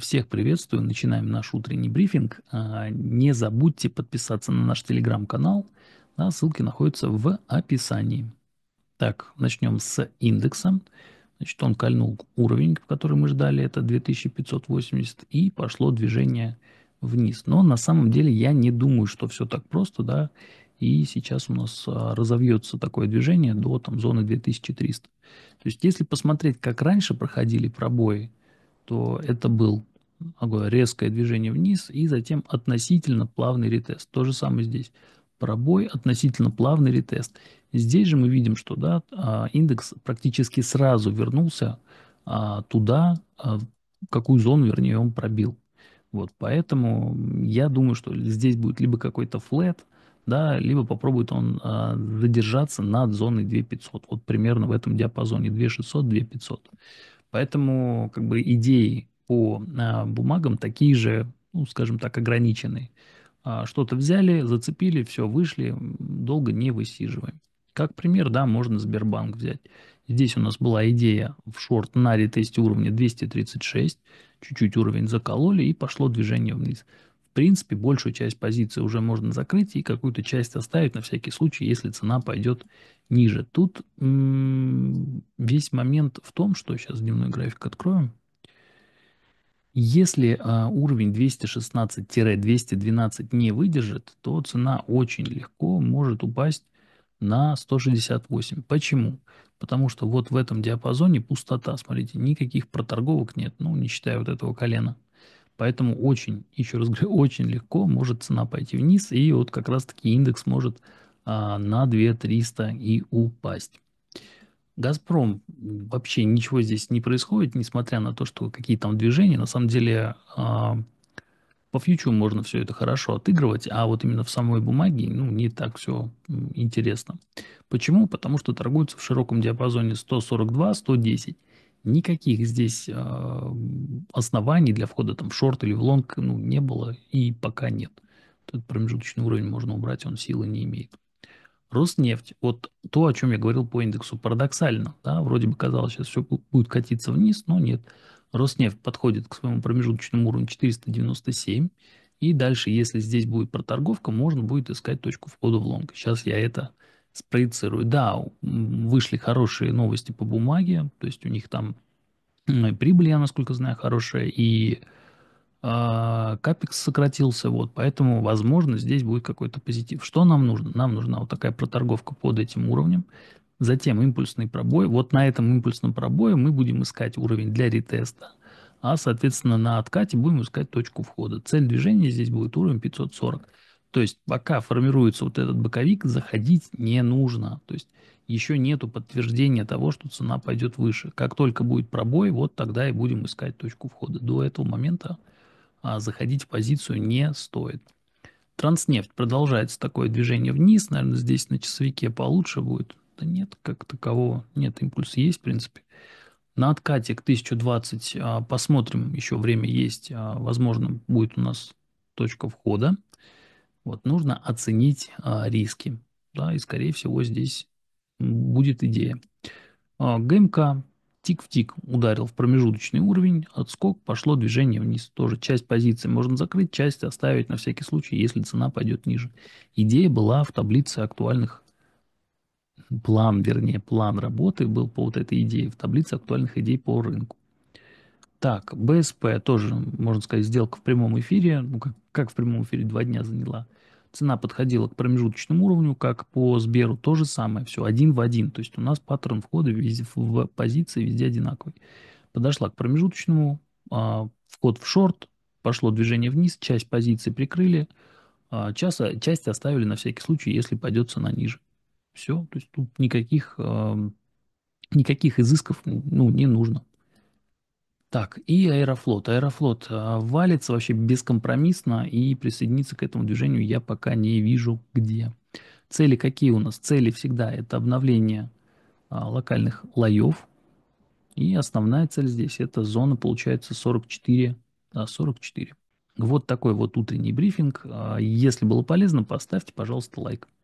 Всех приветствую. Начинаем наш утренний брифинг. А, не забудьте подписаться на наш телеграм-канал. ссылки находятся в описании. Так, начнем с индекса. Значит, он кольнул уровень, который мы ждали, это 2580, и пошло движение вниз. Но на самом деле я не думаю, что все так просто, да, и сейчас у нас а, разовьется такое движение до там, зоны 2300. То есть если посмотреть, как раньше проходили пробои, что это был резкое движение вниз и затем относительно плавный ретест. То же самое здесь. Пробой, относительно плавный ретест. Здесь же мы видим, что да, а, индекс практически сразу вернулся а, туда, а, какую зону, вернее, он пробил. Вот, поэтому я думаю, что здесь будет либо какой-то флет, да, либо попробует он задержаться над зоной 2500, вот примерно в этом диапазоне 2600-2500. Поэтому как бы идеи по а, бумагам такие же, ну, скажем так, ограниченные. А, что-то взяли, зацепили, все, вышли, долго не высиживаем. Как пример, да, можно Сбербанк взять. Здесь у нас была идея в шорт на ретесте уровня 236, чуть-чуть уровень закололи и пошло движение вниз принципе, большую часть позиции уже можно закрыть и какую-то часть оставить на всякий случай, если цена пойдет ниже. Тут весь момент в том, что сейчас дневной график откроем. Если а, уровень 216-212 не выдержит, то цена очень легко может упасть на 168. Почему? Потому что вот в этом диапазоне пустота. Смотрите, никаких проторговок нет, ну, не считая вот этого колена. Поэтому очень, еще раз говорю, очень легко может цена пойти вниз, и вот как раз-таки индекс может а, на 2300 и упасть. Газпром вообще ничего здесь не происходит, несмотря на то, что какие там движения. На самом деле а, по фьючу можно все это хорошо отыгрывать, а вот именно в самой бумаге ну, не так все интересно. Почему? Потому что торгуются в широком диапазоне 142-110. Никаких здесь а, оснований для входа там, в шорт или в лонг ну, не было и пока нет. Этот промежуточный уровень можно убрать, он силы не имеет. Роснефть. Вот то, о чем я говорил по индексу, парадоксально. Да? Вроде бы казалось, сейчас все будет катиться вниз, но нет. Роснефть подходит к своему промежуточному уровню 497. И дальше, если здесь будет проторговка, можно будет искать точку входа в лонг. Сейчас я это спроецирую. Да, вышли хорошие новости по бумаге, то есть у них там ну, и прибыль, я насколько знаю, хорошая, и э, капекс сократился, вот, поэтому, возможно, здесь будет какой-то позитив. Что нам нужно? Нам нужна вот такая проторговка под этим уровнем, затем импульсный пробой. Вот на этом импульсном пробое мы будем искать уровень для ретеста, а, соответственно, на откате будем искать точку входа. Цель движения здесь будет уровень 540. То есть пока формируется вот этот боковик, заходить не нужно. То есть еще нету подтверждения того, что цена пойдет выше. Как только будет пробой, вот тогда и будем искать точку входа. До этого момента а, заходить в позицию не стоит. Транснефть продолжается такое движение вниз. Наверное, здесь на часовике получше будет. Да нет, как такового. Нет, импульс есть, в принципе. На откате к 1020 а, посмотрим. Еще время есть. А, возможно, будет у нас точка входа. Вот нужно оценить а, риски. Да, и, скорее всего, здесь будет идея. А, ГМК тик в тик ударил в промежуточный уровень, отскок, пошло движение вниз. Тоже часть позиции можно закрыть, часть оставить на всякий случай, если цена пойдет ниже. Идея была в таблице актуальных план, вернее, план работы был по вот этой идее, в таблице актуальных идей по рынку. Так, БСП тоже, можно сказать, сделка в прямом эфире. Ну, как, как в прямом эфире, два дня заняла. Цена подходила к промежуточному уровню, как по Сберу, то же самое, все один в один. То есть у нас паттерн входа везде, в позиции везде одинаковый. Подошла к промежуточному, а, вход в шорт, пошло движение вниз, часть позиции прикрыли, а часть, часть оставили на всякий случай, если пойдет цена ниже. Все, то есть тут никаких, а, никаких изысков ну, не нужно. Так, и Аэрофлот. Аэрофлот э, валится вообще бескомпромиссно, и присоединиться к этому движению я пока не вижу где. Цели какие у нас? Цели всегда это обновление а, локальных лоев И основная цель здесь это зона, получается, 44. А, 44. Вот такой вот утренний брифинг. А, если было полезно, поставьте, пожалуйста, лайк.